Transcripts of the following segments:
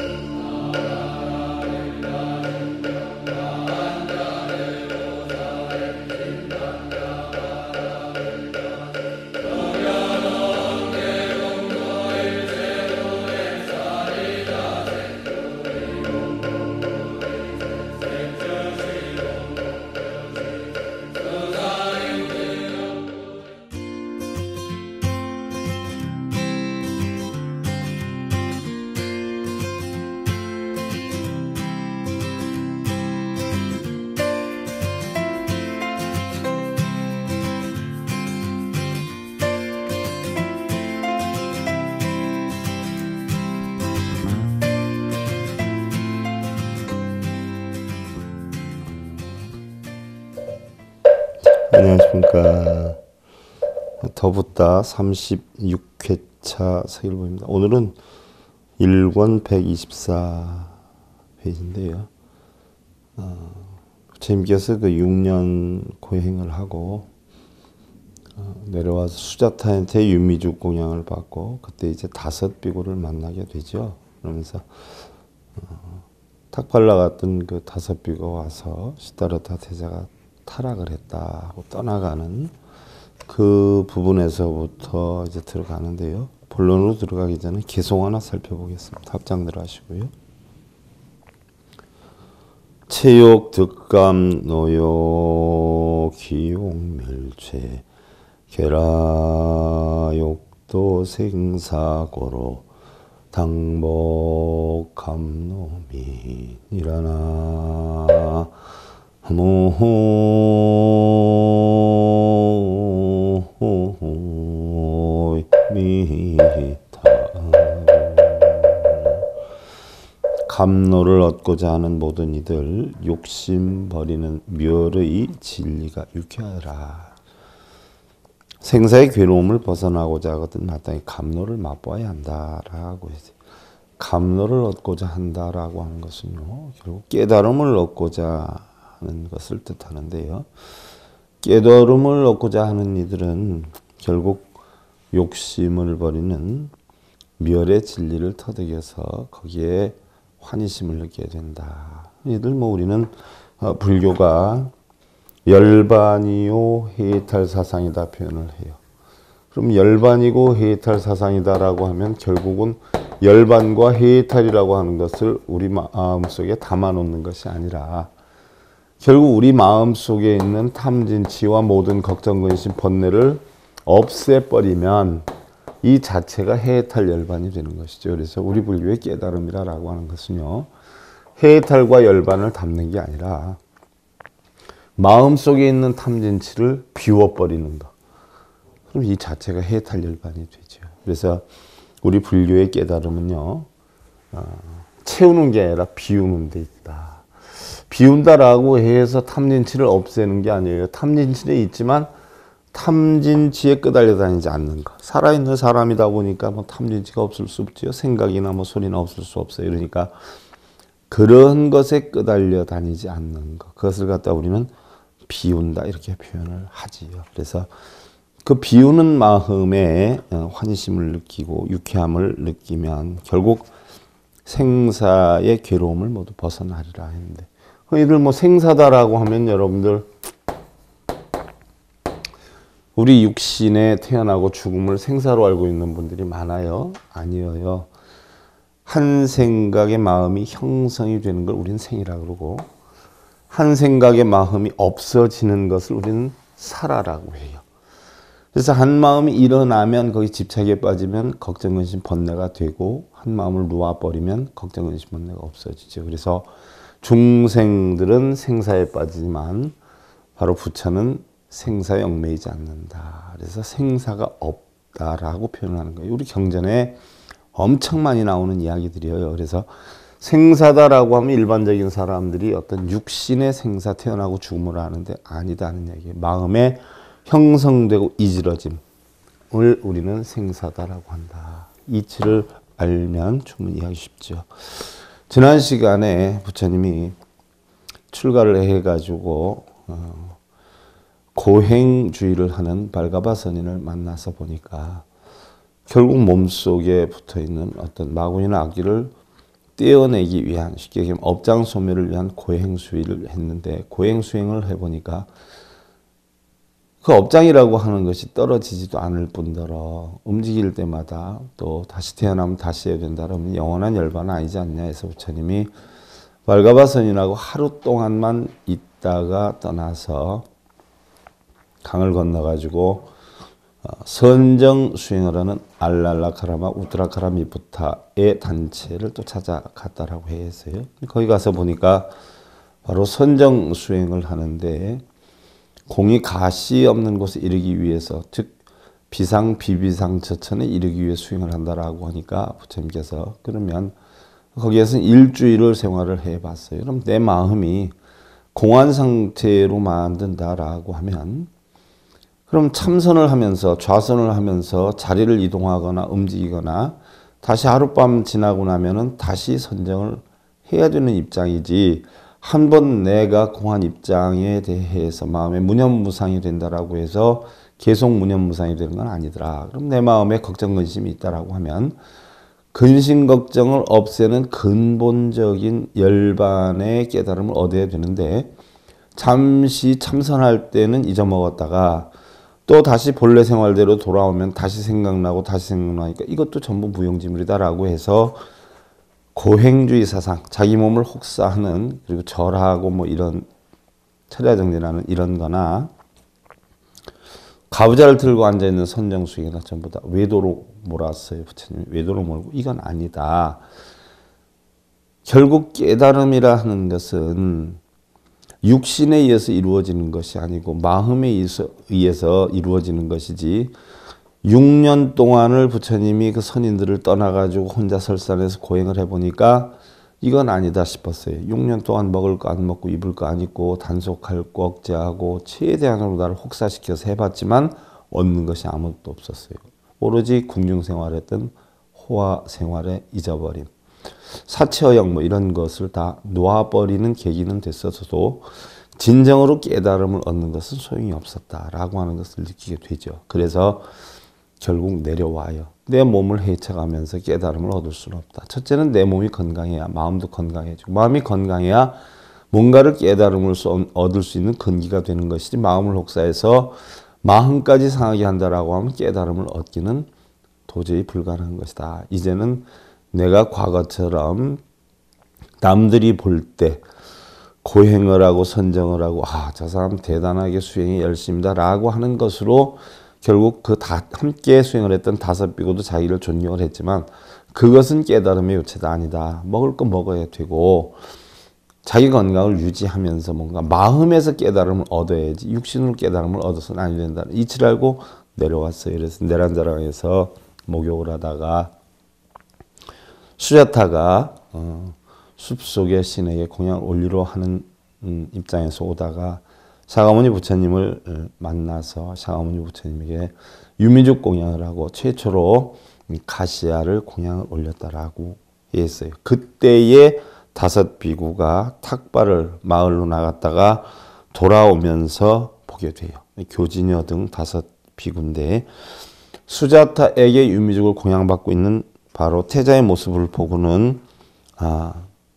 Thank you. 서붓다 36회차 서일보입니다. 오늘은 1권 124페이지인데요. 어, 부처님그 6년 고행을 하고 어, 내려와서 수자타한테 유미죽 공양을 받고 그때 이제 다섯 비구를 만나게 되죠. 그러면서 어, 탁발라 갔던 그 다섯 비구 와서 시다르타 태자가 타락을 했다 하고 떠나가는 그 부분에서부터 이제 들어가는데요. 본론으로 들어가기 전에 개송 하나 살펴보겠습니다. 합장들 하시고요. 체욕, 득감, 노욕, 기욕, 멸죄, 계라, 욕도, 생사고로, 당복, 감노미, 일어나, 무호, 감로를 얻고자 하는 모든 이들 욕심 버리는 멸의 진리가 유쾌하라. 생사의 괴로움을 벗어나고자 하거든 마땅히 감로를 맛보아야 한다라고 해서 감로를 얻고자 한다라고 하는 것은요 뭐 결국 깨달음을 얻고자 하는 것을 뜻하는데요 깨달음을 얻고자 하는 이들은 결국 욕심을 버리는 멸의 진리를 터득해서 거기에 환희심을 느끼게 된다. 이들 뭐 우리는 어, 불교가 열반이요 해탈 사상이다 표현을 해요. 그럼 열반이고 해탈 사상이다라고 하면 결국은 열반과 해탈이라고 하는 것을 우리 마음속에 담아놓는 것이 아니라 결국 우리 마음속에 있는 탐진치와 모든 걱정 근심 번뇌를 없애버리면 이 자체가 해탈 열반이 되는 것이죠. 그래서 우리 불교의 깨달음이라고 하는 것은요. 해탈과 열반을 담는 게 아니라 마음속에 있는 탐진치를 비워버리는 것. 그럼 이 자체가 해탈 열반이 되죠. 그래서 우리 불교의 깨달음은요. 어, 채우는 게 아니라 비우는 데 있다. 비운다라고 해서 탐진치를 없애는 게 아니에요. 탐진치는 있지만 탐진치에 끄달려 다니지 않는 것. 살아있는 사람이다 보니까 뭐 탐진치가 없을 수 없지요. 생각이나 뭐 소리나 없을 수 없어요. 그러니까 그런 것에 끄달려 다니지 않는 것. 그것을 갖다 우리는 비운다. 이렇게 표현을 하지요. 그래서 그 비우는 마음에 어, 환심을 느끼고 유쾌함을 느끼면 결국 생사의 괴로움을 모두 벗어나리라 했는데 어, 이들 뭐 생사다라고 하면 여러분들 우리 육신에 태어나고 죽음을 생사로 알고 있는 분들이 많아요. 아니에요. 한 생각의 마음이 형성이 되는 걸 우리는 생이라 그러고 한 생각의 마음이 없어지는 것을 우리는 살아라고 해요. 그래서 한 마음이 일어나면 거기 집착에 빠지면 걱정 근심 번뇌가 되고 한 마음을 놓아 버리면 걱정 근심 번뇌가 없어지죠. 그래서 중생들은 생사에 빠지지만 바로 부처는 생사에 매이지 않는다. 그래서 생사가 없다라고 표현하는 거예요. 우리 경전에 엄청 많이 나오는 이야기들이에요. 그래서 생사다라고 하면 일반적인 사람들이 어떤 육신의 생사 태어나고 죽음을 하는데 아니다는 얘기예요. 마음에 형성되고 이지러짐을 우리는 생사다라고 한다. 이치를 알면 충분히 이해하기 쉽죠. 지난 시간에 부처님이 출가를 해가지고 어, 고행주의를 하는 발가바 선인을 만나서 보니까 결국 몸속에 붙어 있는 어떤 마구니나 악기를 떼어내기 위한 쉽게 얘기하면 업장 소멸을 위한 고행수위를 했는데 고행수행을 해보니까 그 업장이라고 하는 것이 떨어지지도 않을 뿐더러 움직일 때마다 또 다시 태어나면 다시 해야 된다라면 영원한 열반은 아니지 않냐 해서 부처님이 발가바선인하고 하루 동안만 있다가 떠나서 강을 건너가지고 어, 선정 수행을 하는 알랄라카라마 우트라카라미부타의 단체를 또 찾아갔다라고 해서요. 거기 가서 보니까 바로 선정 수행을 하는데 공이 가시 없는 곳에 이르기 위해서 즉 비상 비비상 저천에 이르기 위해 수행을 한다라고 하니까 부처님께서 그러면 거기에서 일주일을 생활을 해봤어요. 그럼 내 마음이 공안 상태로 만든다라고 하면 그럼 참선을 하면서 좌선을 하면서 자리를 이동하거나 움직이거나 다시 하룻밤 지나고 나면은 다시 선정을 해야 되는 입장이지 한 번 내가 공한 입장에 대해서 마음에 무념무상이 된다라고 해서 계속 무념무상이 되는 건 아니더라. 그럼 내 마음에 걱정 근심이 있다라고 하면 근심 걱정을 없애는 근본적인 열반의 깨달음을 얻어야 되는데 잠시 참선할 때는 잊어먹었다가 또 다시 본래 생활대로 돌아오면 다시 생각나고 다시 생각나니까 이것도 전부 무용지물이다라고 해서 고행주의 사상, 자기 몸을 혹사하는 그리고 절하고 뭐 이런 철야정리라는 이런 거나 가부좌를 들고 앉아있는 선정수행이나 전부 다 외도로 몰았어요. 부처님 외도로 몰고 이건 아니다. 결국 깨달음이라 하는 것은 육신에 의해서 이루어지는 것이 아니고 마음에 의해서 이루어지는 것이지 6년 동안을 부처님이 그 선인들을 떠나가지고 혼자 설산에서 고행을 해보니까 이건 아니다 싶었어요. 6년 동안 먹을 거 안 먹고 입을 거 안 입고 단속할 거 억제하고 최대한으로 나를 혹사시켜서 해봤지만 얻는 것이 아무것도 없었어요. 오로지 궁중 생활했던 호화 생활에 잊어버린 사체어역 뭐 이런 것을 다 놓아버리는 계기는 됐었어도 진정으로 깨달음을 얻는 것은 소용이 없었다라고 하는 것을 느끼게 되죠. 그래서 결국 내려와요. 내 몸을 헤쳐가면서 깨달음을 얻을 수는 없다. 첫째는 내 몸이 건강해야 마음도 건강해지고 마음이 건강해야 뭔가를 깨달음을 수, 얻을 수 있는 근기가 되는 것이지 마음을 혹사해서 마음까지 상하게 한다라고 하면 깨달음을 얻기는 도저히 불가능한 것이다. 이제는 내가 과거처럼 남들이 볼 때 고행을 하고 선정을 하고 아 저 사람 대단하게 수행이 열심이다라고 하는 것으로 결국 그 다 함께 수행을 했던 다섯 비고도 자기를 존경을 했지만 그것은 깨달음의 요체도 아니다 먹을 건 먹어야 되고 자기 건강을 유지하면서 뭔가 마음에서 깨달음을 얻어야지 육신으로 깨달음을 얻어서는 아니 된다는 이치를 알고 내려왔어요. 그래서 내란자랑에서 목욕을 하다가 수자타가 어, 숲속의 신에게 공양 올리러 하는 음, 입장에서 오다가 사가모니 부처님을 어, 만나서 사가모니 부처님에게 유미족 공양을 하고 최초로 가시아를 공양을 올렸다라고 했어요. 그때의 다섯 비구가 탁발을 마을로 나갔다가 돌아오면서 보게 돼요. 교진여 등 다섯 비구인데 수자타에게 유미족을 공양받고 있는 바로 태자의 모습을 보고는 아,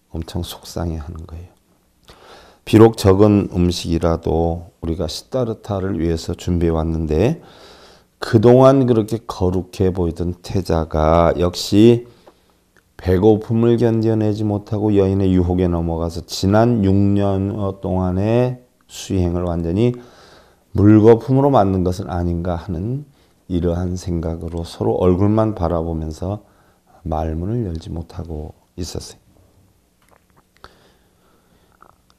엄청 속상해 하는 거예요. 비록 적은 음식이라도 우리가 시다르타를 위해서 준비해 왔는데 그동안 그렇게 거룩해 보이던 태자가 역시 배고픔을 견뎌내지 못하고 여인의 유혹에 넘어가서 지난 6년 동안의 수행을 완전히 물거품으로 만든 것은 아닌가 하는 이러한 생각으로 서로 얼굴만 바라보면서 말문을 열지 못하고 있었어요.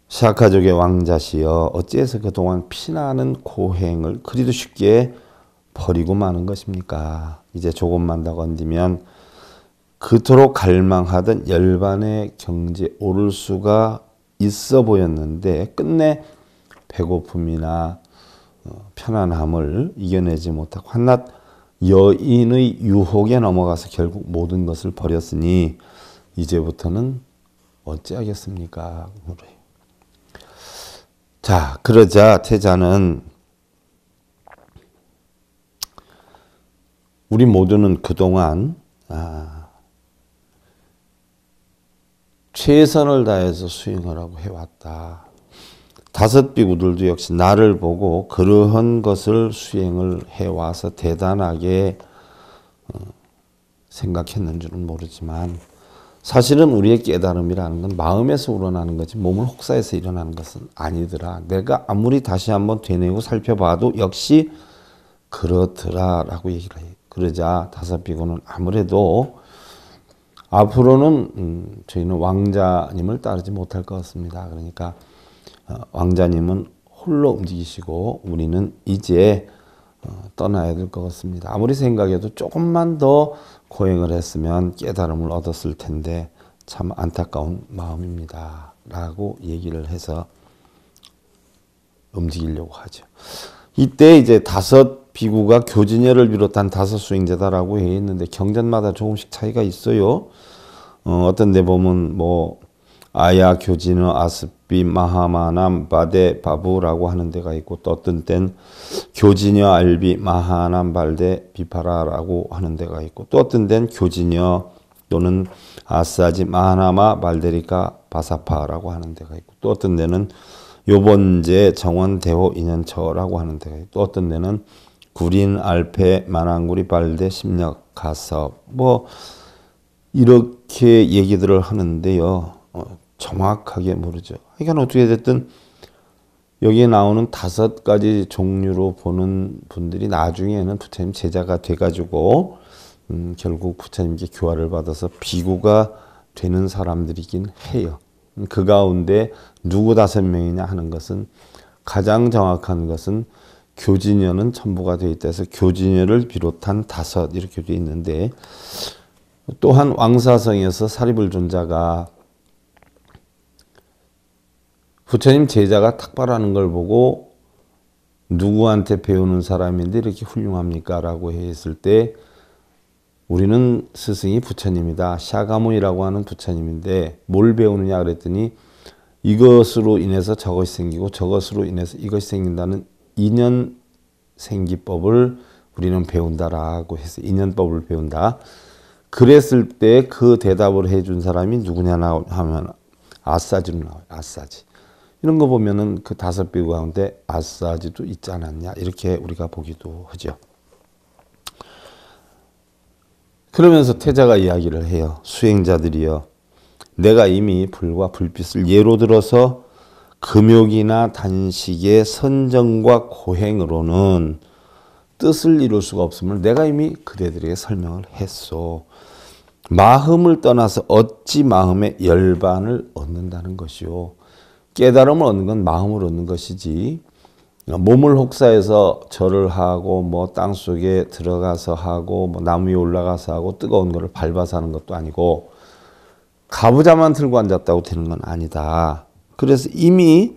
샤카족의 왕자시여 어찌해서 그동안 피나는 고행을 그리도 쉽게 버리고 마는 것입니까? 이제 조금만 더 건디면 그토록 갈망하던 열반의 경지에 오를 수가 있어 보였는데 끝내 배고픔이나 어, 편안함을 이겨내지 못하고 한낱 여인의 유혹에 넘어가서 결국 모든 것을 버렸으니 이제부터는 어찌하겠습니까? 자, 그러자 태자는 우리 모두는 그동안 아, 최선을 다해서 수행하라고 해왔다. 다섯 비구들도 역시 나를 보고 그러한 것을 수행을 해와서 대단하게 어, 생각했는지는 모르지만 사실은 우리의 깨달음이라는 건 마음에서 우러나는 거지 몸을 혹사해서 일어나는 것은 아니더라. 내가 아무리 다시 한번 되뇌고 살펴봐도 역시 그렇더라라고 얘기를 해. 그러자 다섯 비구는 아무래도 앞으로는 음, 저희는 왕자님을 따르지 못할 것 같습니다. 그러니까 어, 왕자님은 홀로 움직이시고 우리는 이제 어, 떠나야 될 것 같습니다. 아무리 생각해도 조금만 더 고행을 했으면 깨달음을 얻었을 텐데 참 안타까운 마음입니다. 라고 얘기를 해서 움직이려고 하죠. 이때 이제 다섯 비구가 교진열을 비롯한 다섯 수행자다라고 했는데 경전마다 조금씩 차이가 있어요. 어, 떤데 보면 뭐 아야 교진어 아습 비 마하마남 바데 바부라고 하는 데가 있고 또 어떤 땐 교지녀 알비 마하남 발데 비파라라고 하는 데가 있고 또 어떤 땐 교지녀 또는 아사지 마하나마 발데리카 바사파라고 하는 데가 있고 또 어떤 데는 요번제 정원대호 인연처라고 하는 데가 있고 또 어떤 데는 구린 알페 마낭구리 발데 심력 가서뭐 이렇게 얘기들을 하는데요. 어, 정확하게 모르죠. 그러니까 어떻게 됐든 여기에 나오는 다섯 가지 종류로 보는 분들이 나중에는 부처님 제자가 돼가지고 음, 결국 부처님께 교화를 받아서 비구가 되는 사람들이긴 해요. 그 가운데 누구 다섯 명이냐 하는 것은 가장 정확한 것은 교진여는 첨부가 되어 있다 해서 교진여를 비롯한 다섯 이렇게 되어 있는데 또한 왕사성에서 사리불존자가 부처님 제자가 탁발하는 걸 보고 누구한테 배우는 사람인데 이렇게 훌륭합니까? 라고 했을 때 우리는 스승이 부처님이다. 샤가모이라고 하는 부처님인데 뭘 배우느냐 그랬더니 이것으로 인해서 저것이 생기고 저것으로 인해서 이것이 생긴다는 인연 생기법을 우리는 배운다라고 해서 인연법을 배운다. 그랬을 때 그 대답을 해준 사람이 누구냐 하면 아싸지로 나와요. 아싸지. 이런 거 보면은 그 다섯 비유 가운데 아싸지도 있지 않았냐 이렇게 우리가 보기도 하죠. 그러면서 태자가 이야기를 해요. 수행자들이여 내가 이미 불과 불빛을 예로 들어서 금욕이나 단식의 선정과 고행으로는 뜻을 이룰 수가 없음을 내가 이미 그대들에게 설명을 했소. 마음을 떠나서 어찌 마음의 열반을 얻는다는 것이요. 깨달음을 얻는 건 마음을 얻는 것이지 몸을 혹사해서 절을 하고 뭐 땅속에 들어가서 하고 뭐 나무 위에 올라가서 하고 뜨거운 거를 밟아서 하는 것도 아니고 가부좌만 들고 앉았다고 되는 건 아니다. 그래서 이미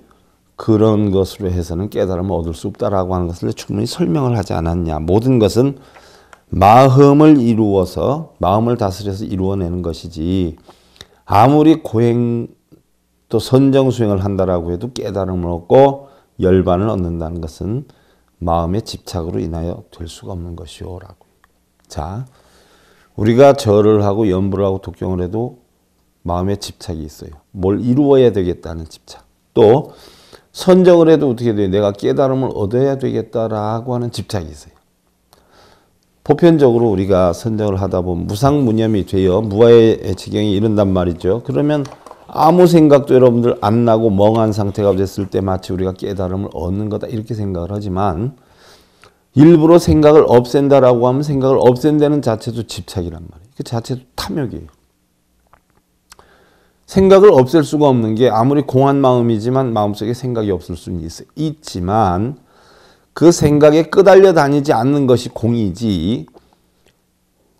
그런 것으로 해서는 깨달음을 얻을 수 없다라고 하는 것을 충분히 설명을 하지 않았냐. 모든 것은 마음을 이루어서 마음을 다스려서 이루어내는 것이지 아무리 고행 또 선정 수행을 한다라고 해도 깨달음을 얻고 열반을 얻는다는 것은 마음의 집착으로 인하여 될 수가 없는 것이오라고. 자, 우리가 절을 하고 연부를 하고 독경을 해도 마음의 집착이 있어요. 뭘 이루어야 되겠다는 집착. 또 선정을 해도 어떻게 돼요? 내가 깨달음을 얻어야 되겠다라고 하는 집착이 있어요. 보편적으로 우리가 선정을 하다 보면 무상무념이 되어 무아의 지경이 이른단 말이죠. 그러면 아무 생각도 여러분들 안 나고 멍한 상태가 됐을 때 마치 우리가 깨달음을 얻는 거다 이렇게 생각을 하지만 일부러 생각을 없앤다라고 하면 생각을 없앤다는 자체도 집착이란 말이에요. 그 자체도 탐욕이에요. 생각을 없앨 수가 없는 게 아무리 공한 마음이지만 마음속에 생각이 없을 수는 있어요. 있지만 그 생각에 끄달려 다니지 않는 것이 공이지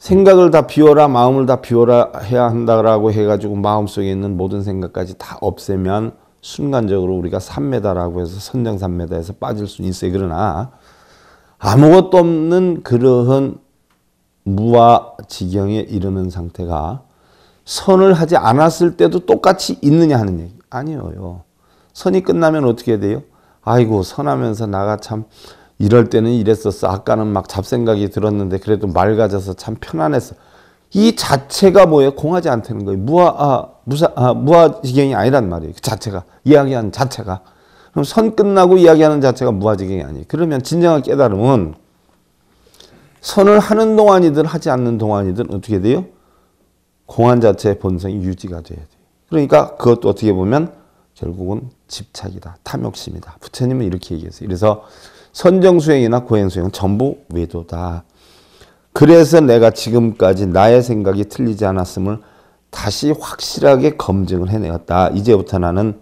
생각을 다 비워라, 마음을 다 비워라 해야 한다라고 해가지고 마음속에 있는 모든 생각까지 다 없애면 순간적으로 우리가 3m라고 해서 선정 3m에서 빠질 수는 있어요. 그러나 아무것도 없는 그러한 무와 지경에 이르는 상태가 선을 하지 않았을 때도 똑같이 있느냐 하는 얘기. 아니에요. 선이 끝나면 어떻게 돼요? 아이고, 선하면서 나가 참 이럴 때는 이랬었어. 아까는 막 잡생각이 들었는데 그래도 맑아져서 참 편안했어. 이 자체가 뭐예요? 공하지 않다는 거예요. 무아, 아, 무사, 아, 무아지경이 아니란 말이에요. 그 자체가. 이야기하는 자체가. 그럼 선 끝나고 이야기하는 자체가 무아지경이 아니에요. 그러면 진정한 깨달음은 선을 하는 동안이든 하지 않는 동안이든 어떻게 돼요? 공안 자체의 본성이 유지가 돼야 돼요. 그러니까 그것도 어떻게 보면 결국은 집착이다. 탐욕심이다. 부처님은 이렇게 얘기했어요. 그래서 선정수행이나 고행수행은 전부 외도다. 그래서 내가 지금까지 나의 생각이 틀리지 않았음을 다시 확실하게 검증을 해내었다. 이제부터 나는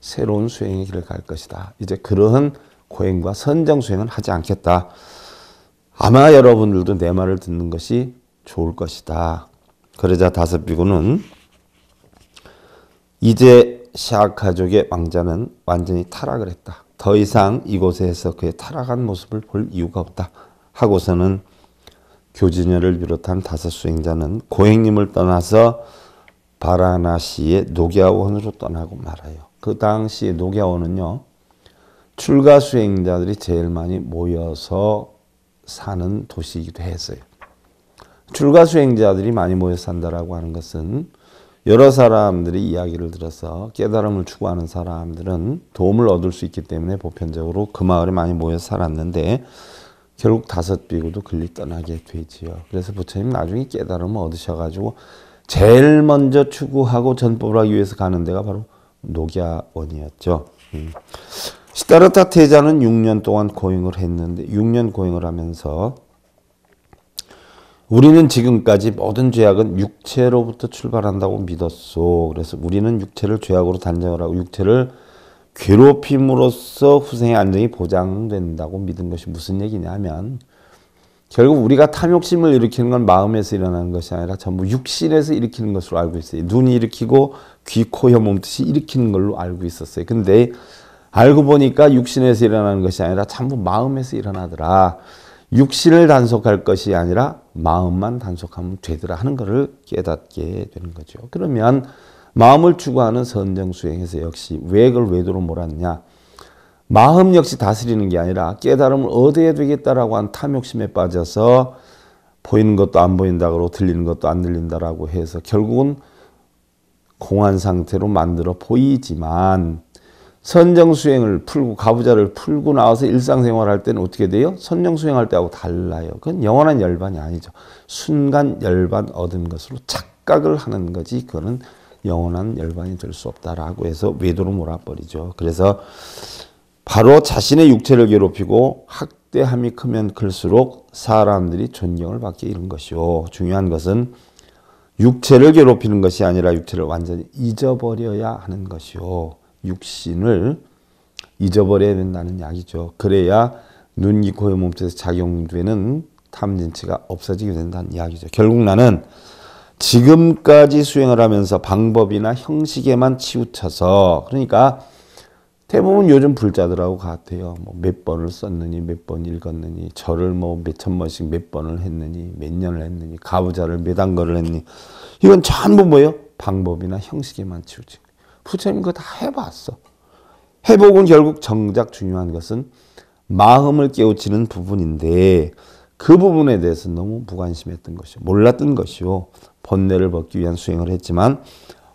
새로운 수행의 길을 갈 것이다. 이제 그러한 고행과 선정수행은 하지 않겠다. 아마 여러분들도 내 말을 듣는 것이 좋을 것이다. 그러자 다섯 비구는 이제 샤카족의 왕자는 완전히 타락을 했다. 더 이상 이곳에서 그의 타락한 모습을 볼 이유가 없다 하고서는 교진녀를 비롯한 다섯 수행자는 고행님을 떠나서 바라나시의 노갸원으로 떠나고 말아요. 그 당시 노갸원은요. 출가 수행자들이 제일 많이 모여서 사는 도시이기도 했어요. 출가 수행자들이 많이 모여 산다라고 하는 것은 여러 사람들이 이야기를 들어서 깨달음을 추구하는 사람들은 도움을 얻을 수 있기 때문에 보편적으로 그 마을에 많이 모여 살았는데 결국 다섯 비구도 글리 떠나게 되지요. 그래서 부처님 나중에 깨달음을 얻으셔가지고 제일 먼저 추구하고 전법을 하기 위해서 가는 데가 바로 녹야원이었죠. 음. 시다르타 태자는 6년 동안 고행을 했는데 6년 고행을 하면서 우리는 지금까지 모든 죄악은 육체로부터 출발한다고 믿었소. 그래서 우리는 육체를 죄악으로 단정을 하고 육체를 괴롭힘으로써 후생의 안정이 보장된다고 믿은 것이 무슨 얘기냐 하면 결국 우리가 탐욕심을 일으키는 건 마음에서 일어나는 것이 아니라 전부 육신에서 일으키는 것으로 알고 있어요. 눈이 일으키고 귀, 코, 혀, 몸뜻이 일으키는 걸로 알고 있었어요. 근데 알고 보니까 육신에서 일어나는 것이 아니라 전부 마음에서 일어나더라. 육신을 단속할 것이 아니라 마음만 단속하면 되더라 하는 것을 깨닫게 되는 거죠. 그러면 마음을 추구하는 선정 수행에서 역시 왜 그걸 외도로 몰았냐? 마음 역시 다스리는 게 아니라 깨달음을 얻어야 되겠다라고 한 탐욕심에 빠져서 보이는 것도 안 보인다 그러고 들리는 것도 안 들린다라고 해서 결국은 공한 상태로 만들어 보이지만 선정수행을 풀고 가부자를 풀고 나와서 일상생활할 때는 어떻게 돼요? 선정수행할 때하고 달라요. 그건 영원한 열반이 아니죠. 순간 열반 얻은 것으로 착각을 하는 거지 그거는 영원한 열반이 될 수 없다라고 해서 외도로 몰아버리죠. 그래서 바로 자신의 육체를 괴롭히고 학대함이 크면 클수록 사람들이 존경을 받게 이른 것이요. 중요한 것은 육체를 괴롭히는 것이 아니라 육체를 완전히 잊어버려야 하는 것이요. 육신을 잊어버려야 된다는 약이죠. 그래야 눈, 입, 코의 몸에서 작용되는 탐진치가 없어지게 된다는 이야기죠. 결국 나는 지금까지 수행을 하면서 방법이나 형식에만 치우쳐서 그러니까 대부분 요즘 불자들하고 같아요. 뭐몇 번을 썼느니 몇 번 읽었느니 절을 뭐몇 천 번씩 몇 번을 했느니 몇 년을 했느니 가부좌를 몇 단거를 했니 이건 전부 뭐예요? 방법이나 형식에만 치우치 부처님 그거 다 해봤어. 회복은 결국 정작 중요한 것은 마음을 깨우치는 부분인데 그 부분에 대해서 너무 무관심했던 것이 몰랐던 것이요. 번뇌를 벗기 위한 수행을 했지만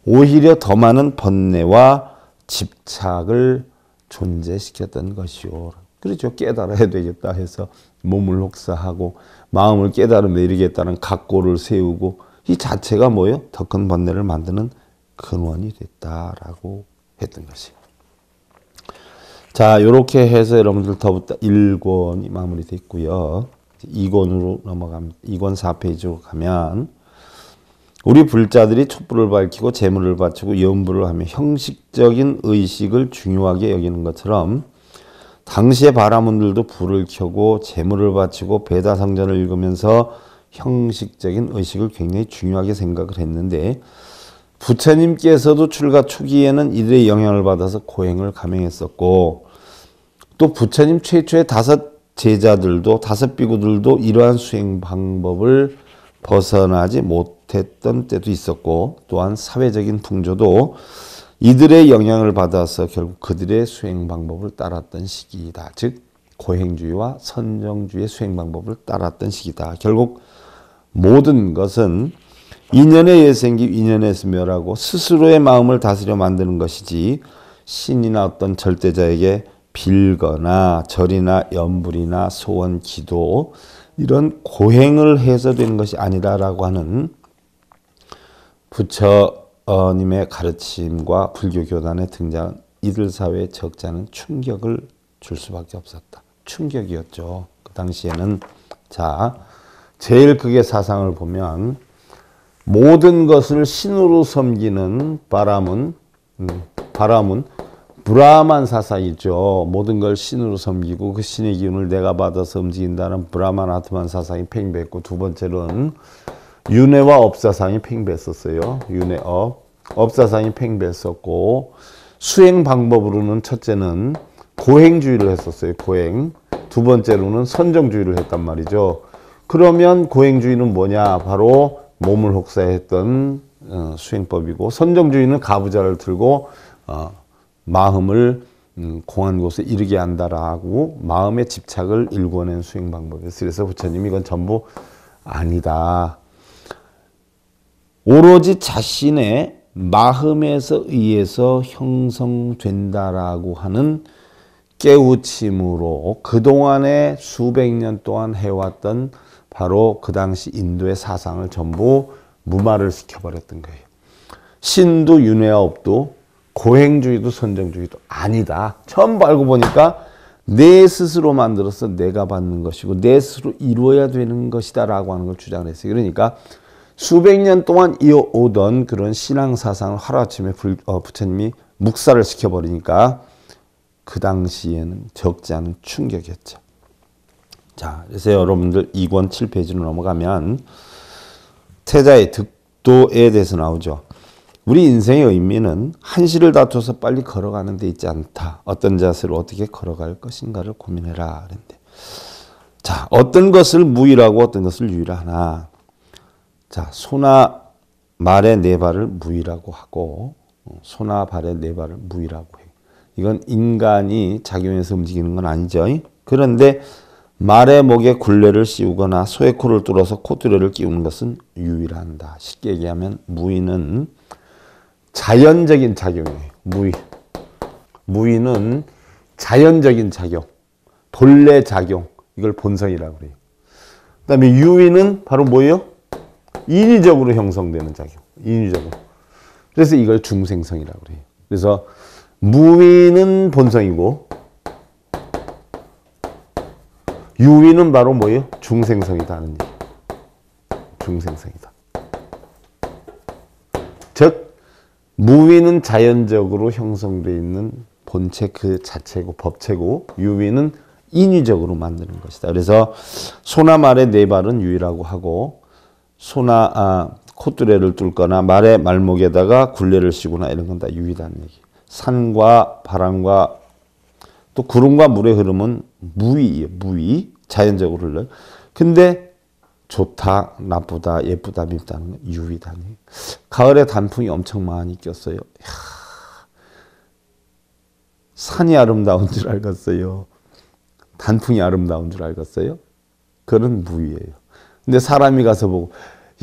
오히려 더 많은 번뇌와 집착을 존재시켰던 것이요. 그렇죠. 깨달아야 되겠다 해서 몸을 혹사하고 마음을 깨달음에 이르겠다는 각고를 세우고 이 자체가 뭐예요? 더 큰 번뇌를 만드는 근원이 됐다라고 했던 것이에 자, 요렇게 해서 여러분들 더부터 1권이 마무리됐고요. 2권으로 넘어가면 2권 4페이지로 가면 우리 불자들이 촛불을 밝히고 재물을 바치고 연부를 하며 형식적인 의식을 중요하게 여기는 것처럼 당시의 바라문들도 불을 켜고 재물을 바치고 배다상전을 읽으면서 형식적인 의식을 굉장히 중요하게 생각을 했는데 부처님께서도 출가 초기에는 이들의 영향을 받아서 고행을 감행했었고 또 부처님 최초의 다섯 제자들도 다섯 비구들도 이러한 수행 방법을 벗어나지 못했던 때도 있었고 또한 사회적인 풍조도 이들의 영향을 받아서 결국 그들의 수행 방법을 따랐던 시기이다. 즉 고행주의와 선정주의 수행 방법을 따랐던 시기다. 결국 모든 것은 인연의예생기 인연의 스며하고 스스로의 마음을 다스려 만드는 것이지 신이나 어떤 절대자에게 빌거나 절이나 염불이나 소원, 기도 이런 고행을 해서 되는 것이 아니다라고 하는 부처님의 가르침과 불교 교단의 등장 이들 사회에 적지 않은 충격을 줄 수밖에 없었다. 충격이었죠. 그 당시에는 자 제일 크게 사상을 보면 모든 것을 신으로 섬기는 바람은 음, 바람은 브라만 사상이죠. 모든 걸 신으로 섬기고 그 신의 기운을 내가 받아서 움직인다는 브라만 아트만 사상이 팽배했고 두 번째로는 윤회와 업사상이 팽배했었어요. 윤회업, 업사상이 팽배했었고 수행 방법으로는 첫째는 고행주의를 했었어요. 고행. 두 번째로는 선정주의를 했단 말이죠. 그러면 고행주의는 뭐냐? 바로 몸을 혹사했던 어, 수행법이고 선정주의는 가부좌를 들고 어, 마음을 음, 공한 곳에 이르게 한다라고 마음의 집착을 일궈낸 수행 방법이었어 그래서 부처님 이건 전부 아니다. 오로지 자신의 마음에서 의해서 형성된다라고 하는 깨우침으로 그동안에 수백 년 동안 해왔던 바로 그 당시 인도의 사상을 전부 무마를 시켜버렸던 거예요. 신도 윤회화업도 고행주의도 선정주의도 아니다. 처음 알고 보니까 내 스스로 만들어서 내가 받는 것이고 내 스스로 이루어야 되는 것이다 라고 하는 걸 주장을 했어요. 그러니까 수백 년 동안 이어오던 그런 신앙 사상을 하루아침에 불, 어, 부처님이 묵살을 시켜버리니까 그 당시에는 적지 않은 충격이었죠. 자, 그래서 여러분들 2권 7페이지로 넘어가면 태자의 득도에 대해서 나오죠. 우리 인생의 의미는 한시를 다투어서 빨리 걸어가는 데 있지 않다. 어떤 자세로 어떻게 걸어갈 것인가를 고민해라. 그런데 자, 어떤 것을 무일하고 어떤 것을 유일하나. 자, 소나 말의 네 발을 무일하고 하고 어, 소나 발의 네 발을 무일하고 해. 이건 인간이 작용해서 움직이는 건 아니죠. 그런데 말의 목에 굴레를 씌우거나 소의 코를 뚫어서 코뚜레를 끼우는 것은 유일한다. 쉽게 얘기하면 무의는 자연적인 작용이에요. 무의. 무의는 자연적인 작용, 본래 작용, 이걸 본성이라고 그래요. 그 다음에 유의는 바로 뭐예요? 인위적으로 형성되는 작용, 인위적으로. 그래서 이걸 중생성이라고 그래요. 그래서 무의는 본성이고 유위는 바로 뭐예요? 중생성이다 하는 얘기. 중생성이다. 즉 무위는 자연적으로 형성되 있는 본체 그 자체고 법체고 유위는 인위적으로 만드는 것이다. 그래서 소나 말의 네 발은 유위라고 하고 소나 아, 콧두레를 뚫거나 말의 말목에다가 굴레를 씌거나 이런 건 다 유위다는 얘기. 산과 바람과 또 구름과 물의 흐름은 무위예요. 무위. 자연적으로 흘러요. 근데 좋다, 나쁘다, 예쁘다, 밉다는 건 유위다니. 가을에 단풍이 엄청 많이 꼈어요. 이야, 산이 아름다운 줄 알겠어요. 단풍이 아름다운 줄 알겠어요. 그런 무위예요. 근데 사람이 가서 보고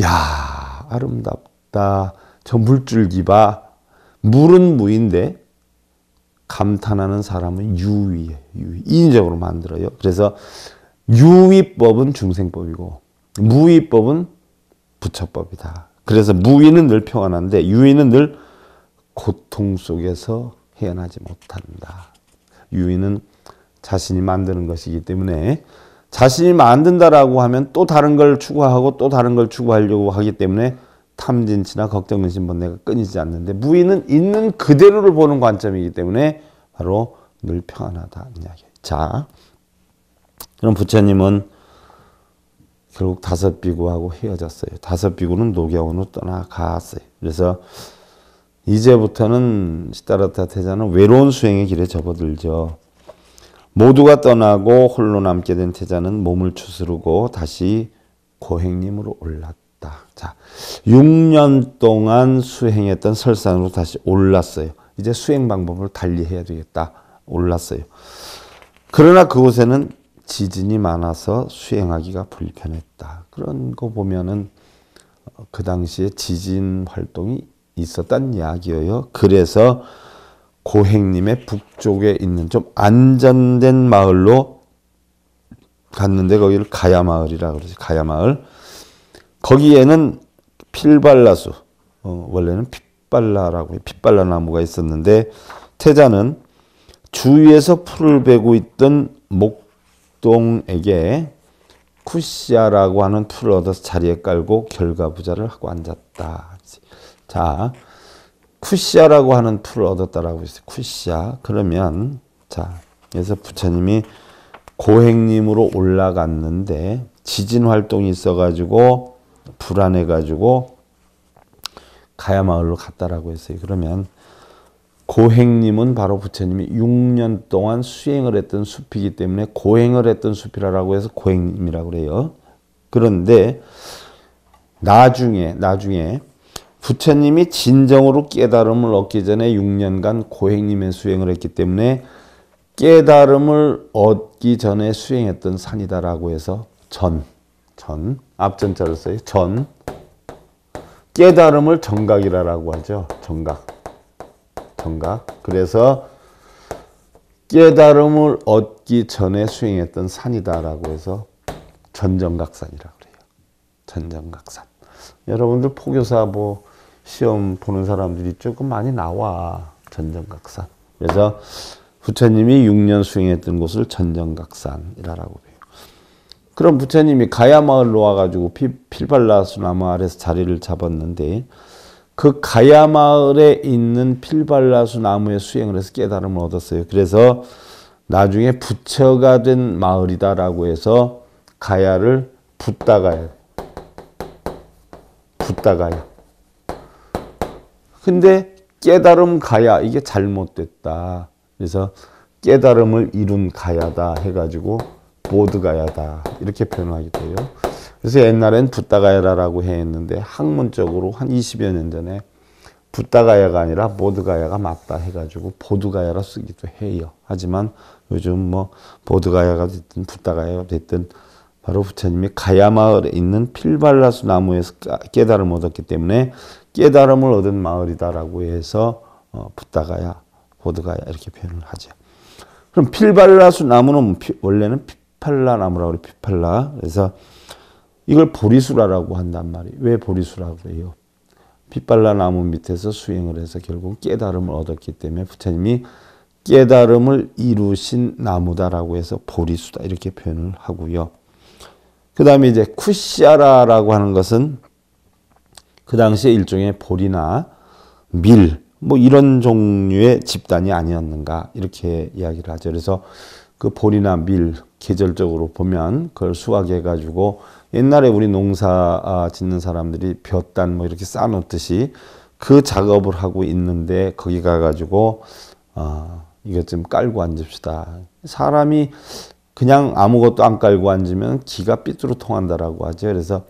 야 아름답다. 저 물줄기 봐. 물은 무인데 감탄하는 사람은 유위에 유위. 인적으로 만들어요. 그래서 유위법은 중생법이고 무위법은 부처법이다. 그래서 무위는 늘 평안한데 유위는 늘 고통 속에서 헤어나지 못한다. 유위는 자신이 만드는 것이기 때문에 자신이 만든다라고 하면 또 다른 걸 추구하고 또 다른 걸 추구하려고 하기 때문에 탐진치나 걱정근심 번뇌가 끊이지 않는데 무의는 있는 그대로를 보는 관점이기 때문에 바로 늘 평안하다 이야기. 자, 그럼 부처님은 결국 다섯 비구하고 헤어졌어요. 다섯 비구는 노경으로 떠나갔어요. 그래서 이제부터는 시타르타 태자는 외로운 수행의 길에 접어들죠. 모두가 떠나고 홀로 남게 된 태자는 몸을 추스르고 다시 고행님으로 올랐다. 떨어졌다. 자, 6년 동안 수행했던 설산으로 다시 올랐어요. 이제 수행 방법을 달리해야 되겠다. 올랐어요. 그러나 그곳에는 지진이 많아서 수행하기가 불편했다. 그런 거 보면은 어, 그 당시에 지진 활동이 있었단 이야기예요. 그래서 고행님의 북쪽에 있는 좀 안전된 마을로 갔는데 거기를 가야 마을이라 그러지. 가야 마을. 거기에는 필발라수, 어, 원래는 핏발라라고 핏발라 나무가 있었는데 태자는 주위에서 풀을 베고 있던 목동에게 쿠시아라고 하는 풀을 얻어서 자리에 깔고 결과부자를 하고 앉았다. 자, 쿠시아라고 하는 풀을 얻었다라고 했어요. 쿠시아. 그러면 자, 그래서 부처님이 고행님으로 올라갔는데 지진 활동이 있어가지고 불안해가지고 가야마을로 갔다라고 했어요. 그러면 고행님은 바로 부처님이 6년 동안 수행을 했던 숲이기 때문에 고행을 했던 숲이라고 해서 고행님이라고 그래요. 그런데 나중에 나중에 부처님이 진정으로 깨달음을 얻기 전에 6년간 고행님의 수행을 했기 때문에 깨달음을 얻기 전에 수행했던 산이다라고 해서 전전 앞전자를 써요. 전 깨달음을 정각이라고 하죠. 정각. 정각. 그래서 깨달음을 얻기 전에 수행했던 산이다라고 해서 전정각산이라고 그래요. 전정각산. 여러분들 포교사 뭐 시험 보는 사람들이 조금 많이 나와. 전정각산. 그래서 부처님이 6년 수행했던 곳을 전정각산이라고 해요. 그럼 부처님이 가야마을로 와가지고 피, 필발라수나마을에서 자리를 잡았는데 그 가야마을에 있는 필발라수 나무의 수행을 해서 깨달음을 얻었어요. 그래서 나중에 부처가 된 마을이다라고 해서 가야를 붙다가요붙다가요 근데 깨달음 가야 이게 잘못됐다. 그래서 깨달음을 이룬 가야다 해가지고 보드가야다 이렇게 표현하기도 해요. 그래서 옛날엔 붓다가야라고 했는데 학문적으로 한 20여 년 전에 붓다가야가 아니라 보드가야가 맞다 해가지고 보드가야라 쓰기도 해요. 하지만 요즘 뭐 보드가야가 됐든 붓다가야가 됐든 바로 부처님이 가야마을에 있는 필발라수 나무에서 깨달음을 얻었기 때문에 깨달음을 얻은 마을이다라고 해서 어, 붓다가야, 보드가야 이렇게 표현을 하죠. 그럼 필발라수 나무는 뭐 원래는 피팔라 나무라고 그래 피팔라. 그래서 이걸 보리수라라고 한단 말이에요. 왜 보리수라고 해요? 피팔라 나무 밑에서 수행을 해서 결국 깨달음을 얻었기 때문에 부처님이 깨달음을 이루신 나무다라고 해서 보리수다 이렇게 표현을 하고요. 그 다음에 이제 쿠시아라라고 하는 것은 그 당시에 일종의 보리나 밀, 뭐 이런 종류의 집단이 아니었는가 이렇게 이야기를 하죠. 그래서 그 보리나 밀 계절적으로 보면 그걸 수확해 가지고 옛날에 우리 농사 아, 짓는 사람들이 볕단 뭐 이렇게 싸놓듯이 그 작업을 하고 있는데 거기 가가지고 어, 아, 이것 좀 깔고 앉읍시다. 사람이 그냥 아무것도 안 깔고 앉으면 기가 삐뚤어 통한다라고 하죠. 그래서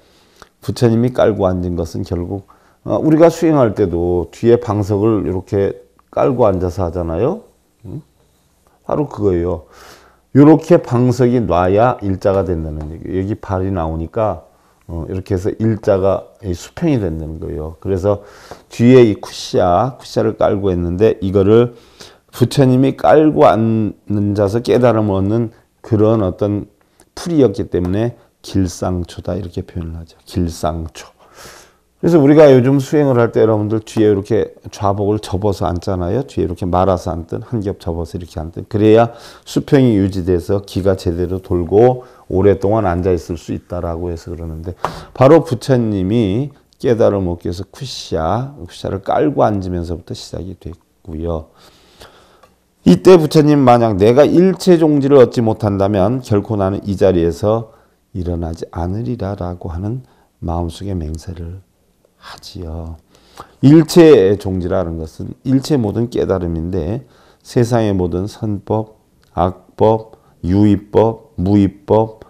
부처님이 깔고 앉은 것은 결국 어, 우리가 수행할 때도 뒤에 방석을 이렇게 깔고 앉아서 하잖아요. 음? 바로 그거예요. 이렇게 방석이 놔야 일자가 된다는 얘기예요. 여기 발이 나오니까 어, 이렇게 해서 일자가 수평이 된다는 거예요. 그래서 뒤에 이 쿠시아, 쿠시아를 깔고 했는데 이거를 부처님이 깔고 앉아서 깨달음을 얻는 그런 어떤 풀이었기 때문에 길상초다 이렇게 표현을 하죠. 길상초. 그래서 우리가 요즘 수행을 할 때 여러분들 뒤에 이렇게 좌복을 접어서 앉잖아요. 뒤에 이렇게 말아서 앉든 한 겹 접어서 이렇게 앉든 그래야 수평이 유지돼서 기가 제대로 돌고 오랫동안 앉아 있을 수 있다라고 해서 그러는데 바로 부처님이 깨달음 얻기 위해서 쿠시쿠시를 깔고 앉으면서부터 시작이 됐고요. 이때 부처님 만약 내가 일체 종지를 얻지 못한다면 결코 나는 이 자리에서 일어나지 않으리라라고 하는 마음속의 맹세를 하지요. 일체의 종지라는 것은 일체 모든 깨달음인데 세상의 모든 선법, 악법, 유의법, 무의법,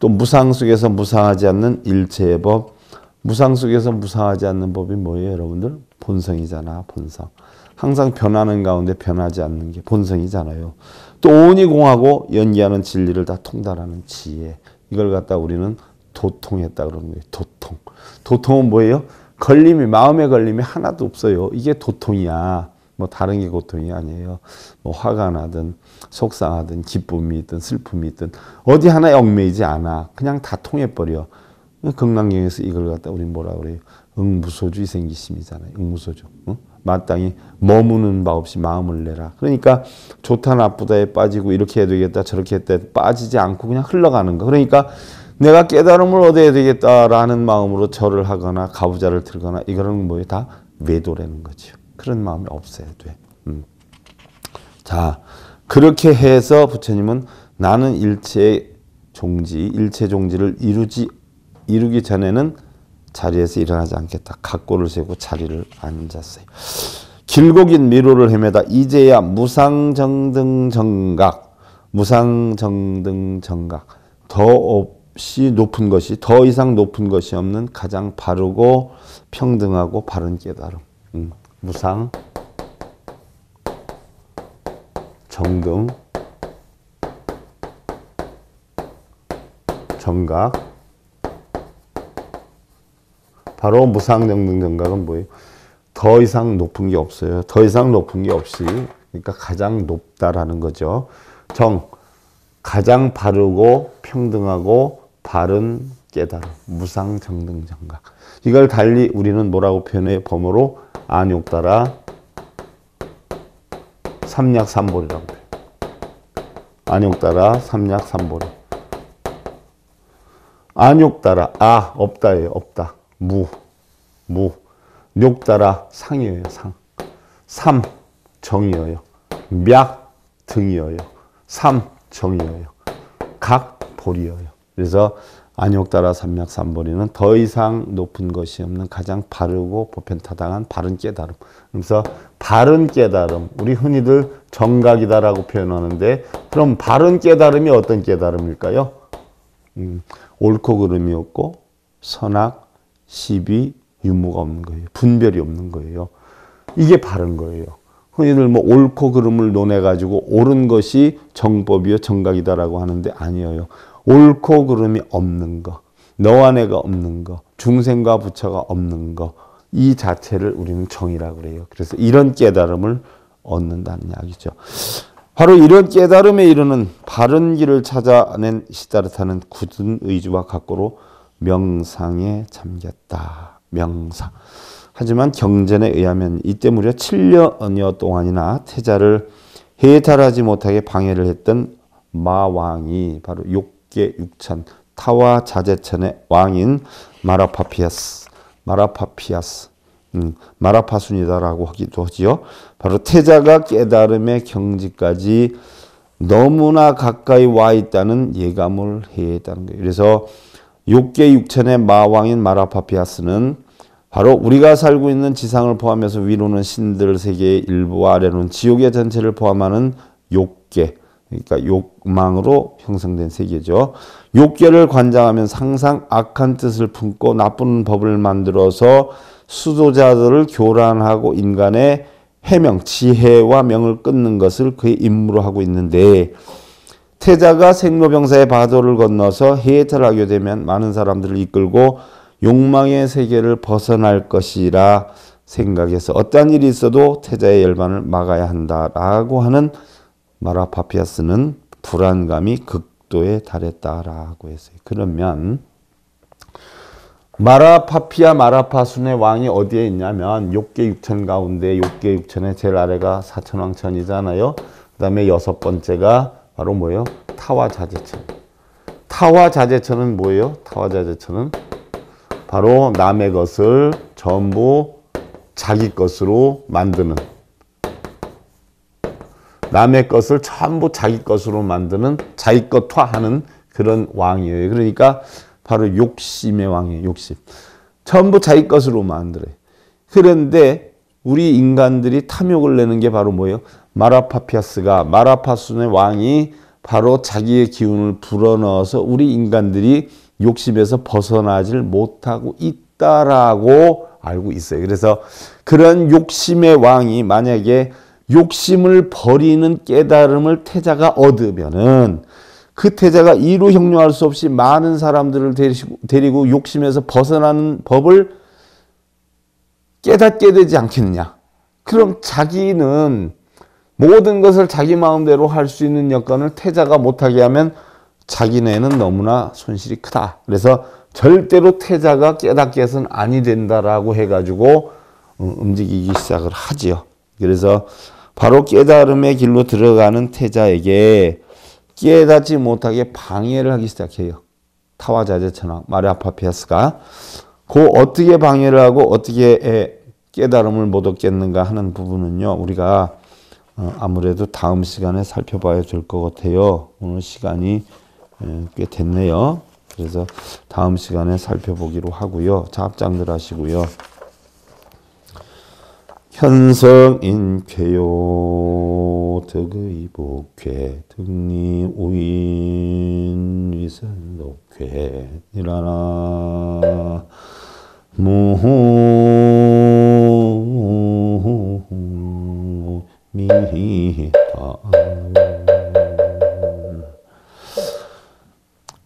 또 무상 속에서 무상하지 않는 일체의 법, 무상 속에서 무상하지 않는 법이 뭐예요, 여러분들? 본성이잖아, 본성. 항상 변하는 가운데 변하지 않는 게 본성이잖아요. 또 온이 공하고 연기하는 진리를 다 통달하는 지혜. 이걸 갖다 우리는 도통했다 그러는 거예요. 도통. 도통은 뭐예요? 걸림이 마음의 걸림이 하나도 없어요. 이게 도통이야. 뭐 다른 게 고통이 아니에요. 뭐 화가 나든 속상하든 기쁨이든 슬픔이든 어디 하나에 얽매이지 않아. 그냥 다 통해 버려. 극락경에서 이걸 갖다 우리 뭐라 그래요? 응무소주 생기심이잖아요. 응무소주. 응? 마땅히 머무는 바 없이 마음을 내라. 그러니까 좋다 나쁘다에 빠지고 이렇게 해야 되겠다 저렇게 했다 빠지지 않고 그냥 흘러가는 거. 그러니까 내가 깨달음을 얻어야 되겠다라는 마음으로 절을 하거나 가부좌를 들거나 이거는 뭐예요? 다 외도라는 거죠. 그런 마음이 없어야 돼. 음. 자, 그렇게 해서 부처님은 나는 일체 종지, 일체 종지를 이루지 이루기 전에는 자리에서 일어나지 않겠다. 각고를 세고 자리를 앉았어요. 길고 긴 미로를 헤매다 이제야 무상정등정각, 무상정등정각 더 없이 높은 것이 더 이상 높은 것이 없는 가장 바르고 평등하고 바른 깨달음. 음, 무상, 정등, 정각. 바로 무상, 정등, 정각은 뭐예요? 더 이상 높은 게 없어요. 더 이상 높은 게 없이. 그러니까 가장 높다라는 거죠. 정. 가장 바르고 평등하고 바른 깨달음, 무상정등장각. 이걸 달리 우리는 뭐라고 표현해 범어로 안욕따라 삼약삼보리라고 해요. 안욕따라 삼약삼보리. 안욕따라 아 없다예요. 없다. 무. 무. 욕따라 상이에요. 상. 삼 정이어요. 약 등이어요. 삼 정이어요. 각 볼이어요. 그래서 안욕따라 삼맥 삼보리는 더 이상 높은 것이 없는 가장 바르고 보편타당한 바른 깨달음. 그래서 바른 깨달음, 우리 흔히들 정각이다라고 표현하는데 그럼 바른 깨달음이 어떤 깨달음일까요? 음, 옳고 그름이 없고 선악, 시비, 유무가 없는 거예요. 분별이 없는 거예요. 이게 바른 거예요. 흔히들 뭐 옳고 그름을 논해가지고 옳은 것이 정법이요, 정각이다라고 하는데 아니에요. 옳고 그름이 없는 것, 너와 내가 없는 것, 중생과 부처가 없는 것, 이 자체를 우리는 정이라 고 그래요. 그래서 이런 깨달음을 얻는다는 이야기죠. 바로 이런 깨달음에 이르는 바른 길을 찾아낸 시다르타는 굳은 의지와 각오로 명상에 잠겼다. 명상. 하지만 경전에 의하면 이때 무려 7년여 동안이나 태자를 해탈하지 못하게 방해를 했던 마왕이 바로 욕 6개 6천 타와 자제천의 왕인 마라파피아스 마라파피아스 음, 마라파순이다라고 하기도 하지요. 바로 태자가 깨달음의 경지까지 너무나 가까이 와 있다는 예감을 해야 했다는 거예요. 그래서 6개 6천의 마왕인 마라파피아스는 바로 우리가 살고 있는 지상을 포함해서 위로는 신들 세계의 일부와 아래로는 지옥의 전체를 포함하는 6개 그러니까 욕망으로 형성된 세계죠. 욕결을 관장하면 상상 악한 뜻을 품고 나쁜 법을 만들어서 수도자들을 교란하고 인간의 해명, 지혜와 명을 끊는 것을 그의 임무로 하고 있는데 태자가 생로병사의 바도를 건너서 해탈 하게 되면 많은 사람들을 이끌고 욕망의 세계를 벗어날 것이라 생각해서 어떠한 일이 있어도 태자의 열반을 막아야 한다라고 하는 마라파피아스는 불안감이 극도에 달했다라고 했어요. 그러면 마라파피아 마라파순의 왕이 어디에 있냐면 욕계 6천 가운데 욕계 6천의 제일 아래가 사천왕천이잖아요. 그 다음에 여섯 번째가 바로 뭐예요? 타와자제천. 타와자제천은 뭐예요? 타와자제천은 바로 남의 것을 전부 자기 것으로 만드는 남의 것을 전부 자기 것으로 만드는 자기 것화하는 그런 왕이에요. 그러니까 바로 욕심의 왕이에요. 욕심. 전부 자기 것으로 만들어 그런데 우리 인간들이 탐욕을 내는 게 바로 뭐예요? 마라파피아스가 마라파순의 왕이 바로 자기의 기운을 불어넣어서 우리 인간들이 욕심에서 벗어나질 못하고 있다라고 알고 있어요. 그래서 그런 욕심의 왕이 만약에 욕심을 버리는 깨달음을 태자가 얻으면은 그 태자가 이루 형용할 수 없이 많은 사람들을 데리고, 데리고 욕심에서 벗어나는 법을 깨닫게 되지 않겠느냐. 그럼 자기는 모든 것을 자기 마음대로 할 수 있는 여건을 태자가 못하게 하면 자기네는 너무나 손실이 크다. 그래서 절대로 태자가 깨닫게 해서는 아니 된다라고 해가지고 음, 움직이기 시작을 하지요. 그래서 바로 깨달음의 길로 들어가는 태자에게 깨닫지 못하게 방해를 하기 시작해요. 타와자재천왕 마리아파피아스가 그 어떻게 방해를 하고 어떻게 깨달음을 못 얻겠는가 하는 부분은요. 우리가 어, 아무래도 다음 시간에 살펴봐야 될 것 같아요. 오늘 시간이 꽤 됐네요. 그래서 다음 시간에 살펴보기로 하고요. 자합장들 하시고요. 현성인쾌요 덕의복쾌 등리우인 위선독쾌 일하나 무 미다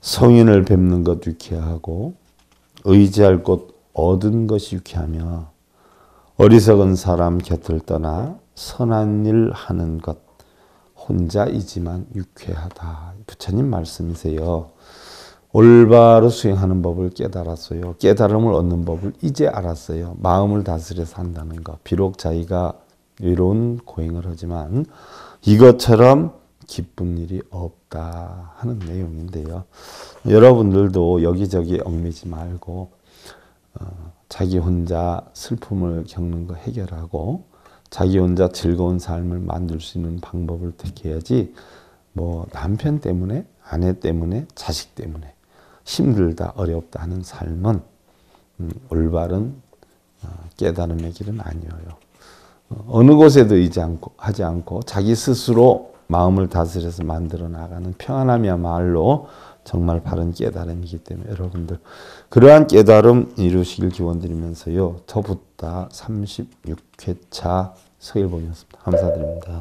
성인을 뵙는 것 유쾌하고 의지할 것 얻은 것이 유쾌하며 어리석은 사람 곁을 떠나 선한 일 하는 것 혼자이지만 유쾌하다. 부처님 말씀이세요. 올바로 수행하는 법을 깨달았어요. 깨달음을 얻는 법을 이제 알았어요. 마음을 다스려서 다는 것. 비록 자기가 외로운 고행을 하지만 이것처럼 기쁜 일이 없다 하는 내용인데요. 여러분들도 여기저기 얽매지 말고 어, 자기 혼자 슬픔을 겪는 거 해결하고 자기 혼자 즐거운 삶을 만들 수 있는 방법을 택해야지 뭐 남편 때문에 아내 때문에 자식 때문에 힘들다 어렵다 하는 삶은 음, 올바른 어, 깨달음의 길은 아니에요. 어, 어느 곳에도 의지 않고 하지 않고 자기 스스로 마음을 다스려서 만들어 나가는 평안함이야말로 정말 바른 깨달음이기 때문에 여러분들 그러한 깨달음 이루시길 기원드리면서요. 저부터 36회차 서일봉이습니다 감사드립니다.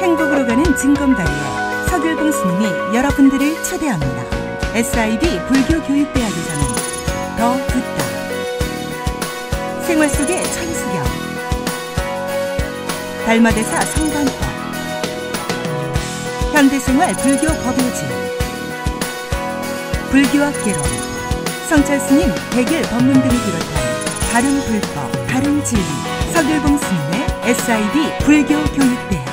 행복으로 가는 증검다리에 서길봉 스님이 여러분들을 초대합니다. SIB 불교교육대학에서는 더 듣다 생활 속의 천사 달마대사 성간법 현대생활 불교 법요지 불교학개론 성찰스님 백일 법문 등을 비롯한 바른 불법, 바른 진리 서길봉 스님의 SIB 불교 교육대